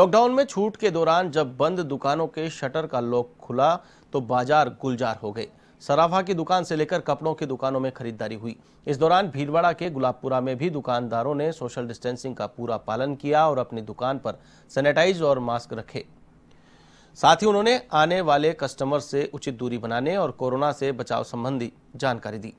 lockdown में छूट के दौरान जब बंद दुकानों के शटर का लॉक खुला तो बाजार गुलजार हो गए सराफा की दुकान से लेकर कपड़ों की दुकानों में खरीदारी हुई इस दौरान भीलवाड़ा के गुलाबपुरा में भी दुकानदारों ने सोशल डिस्टेंसिंग का पूरा पालन किया और अपनी दुकान पर सैनिटाइज और मास्क रखे साथ ही उन्होंने आने वाले कस्टमर से उचित दूरी बनाने और कोरोना से बचाव संबंधी जानकारी दी